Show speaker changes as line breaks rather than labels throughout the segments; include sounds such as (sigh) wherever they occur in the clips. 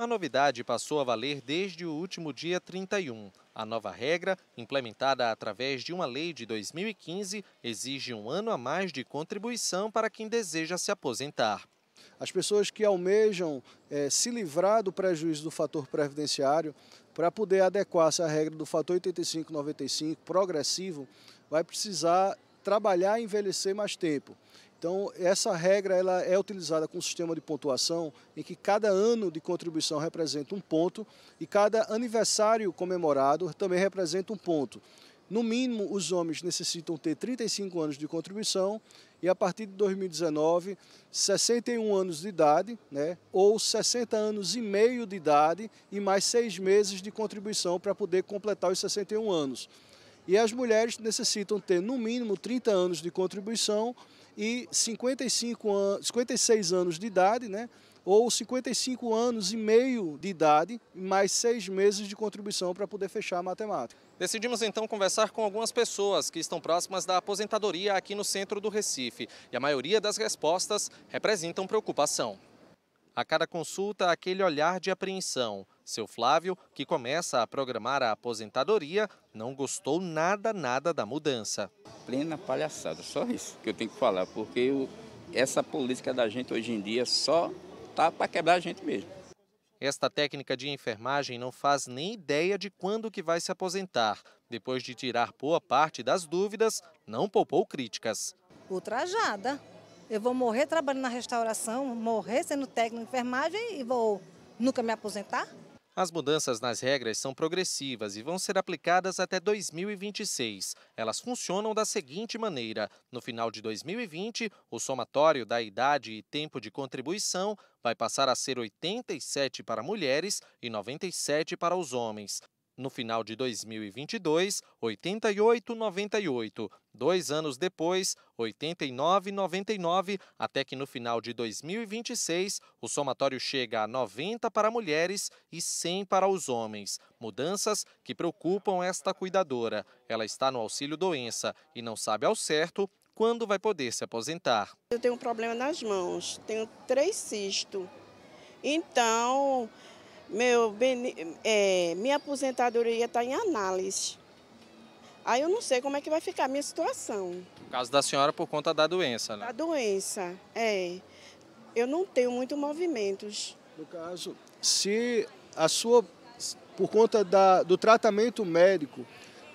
A novidade passou a valer desde o último dia 31. A nova regra, implementada através de uma lei de 2015, exige um ano a mais de contribuição para quem deseja se aposentar.
As pessoas que almejam é, se livrar do prejuízo do fator previdenciário para poder adequar-se à regra do fator 85-95 progressivo, vai precisar trabalhar e envelhecer mais tempo. Então, essa regra ela é utilizada com um sistema de pontuação em que cada ano de contribuição representa um ponto e cada aniversário comemorado também representa um ponto. No mínimo, os homens necessitam ter 35 anos de contribuição e, a partir de 2019, 61 anos de idade, né, ou 60 anos e meio de idade e mais seis meses de contribuição para poder completar os 61 anos. E as mulheres necessitam ter, no mínimo, 30 anos de contribuição e 55 an 56 anos de idade, né? ou 55 anos e meio de idade, mais seis meses de contribuição para poder fechar a matemática.
Decidimos então conversar com algumas pessoas que estão próximas da aposentadoria aqui no centro do Recife. E a maioria das respostas representam preocupação. A cada consulta, aquele olhar de apreensão. Seu Flávio, que começa a programar a aposentadoria, não gostou nada, nada da mudança. Plena palhaçada, só isso que eu tenho que falar, porque eu, essa política da gente hoje em dia só tá para quebrar a gente mesmo. Esta técnica de enfermagem não faz nem ideia de quando que vai se aposentar. Depois de tirar boa parte das dúvidas, não poupou críticas. Ultrajada, eu vou morrer trabalhando na restauração, morrer sendo técnico de enfermagem e vou nunca me aposentar? As mudanças nas regras são progressivas e vão ser aplicadas até 2026. Elas funcionam da seguinte maneira: no final de 2020, o somatório da idade e tempo de contribuição vai passar a ser 87 para mulheres e 97 para os homens no final de 2022, 88,98. Dois anos depois, 89,99, até que no final de 2026 o somatório chega a 90 para mulheres e 100 para os homens. Mudanças que preocupam esta cuidadora. Ela está no auxílio doença e não sabe ao certo quando vai poder se aposentar. Eu tenho um problema nas mãos, tenho três cistos. Então, meu, é, minha aposentadoria está em análise. Aí eu não sei como é que vai ficar a minha situação. No caso da senhora, por conta da doença, né? Da doença, é. Eu não tenho muito movimentos. No caso,
se a sua, por conta da, do tratamento médico,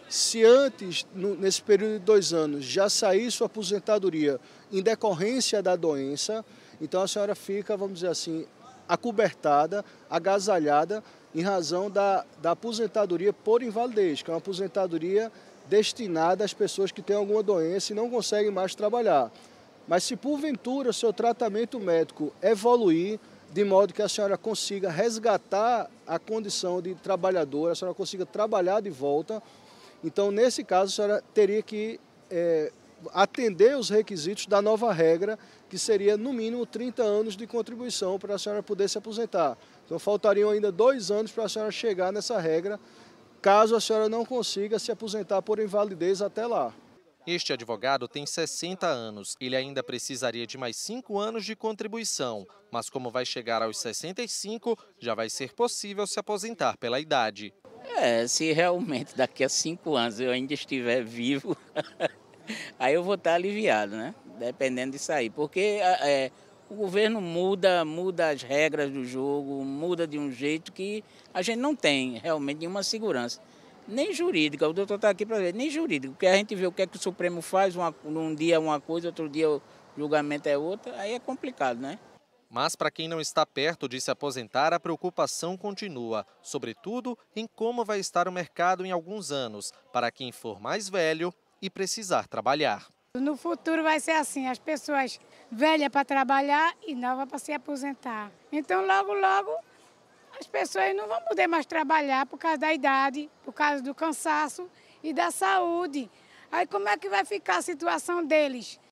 se antes, no, nesse período de dois anos, já sair sua aposentadoria em decorrência da doença, então a senhora fica, vamos dizer assim, acobertada, agasalhada, em razão da, da aposentadoria por invalidez, que é uma aposentadoria destinada às pessoas que têm alguma doença e não conseguem mais trabalhar. Mas se porventura o seu tratamento médico evoluir, de modo que a senhora consiga resgatar a condição de trabalhadora, a senhora consiga trabalhar de volta, então nesse caso a senhora teria que é, atender os requisitos da nova regra, que seria no mínimo 30 anos de contribuição para a senhora poder se aposentar. Então faltariam ainda dois anos para a senhora chegar nessa regra, caso a senhora não consiga se aposentar por invalidez até lá.
Este advogado tem 60 anos. Ele ainda precisaria de mais 5 anos de contribuição. Mas como vai chegar aos 65, já vai ser possível se aposentar pela idade.
É, se realmente daqui a 5 anos eu ainda estiver vivo, (laughs) (laughs) aí eu vou estar aliviado, né? Dependendo disso aí. Porque é, o governo muda, muda as regras do jogo, muda de um jeito que a gente não tem realmente nenhuma segurança. Nem jurídica, o doutor está aqui para ver, nem jurídica, porque a gente vê o que é que o Supremo faz, uma, um dia uma coisa, outro dia o julgamento é outra, aí é complicado, né?
Mas para quem não está perto de se aposentar, a preocupação continua, sobretudo em como vai estar o mercado em alguns anos. Para quem for mais velho, e precisar trabalhar. No futuro vai ser assim, as pessoas velhas para trabalhar e novas para se aposentar. Então logo, logo as pessoas não vão poder mais trabalhar por causa da idade, por causa do cansaço
e da saúde. Aí como é que vai ficar a situação deles?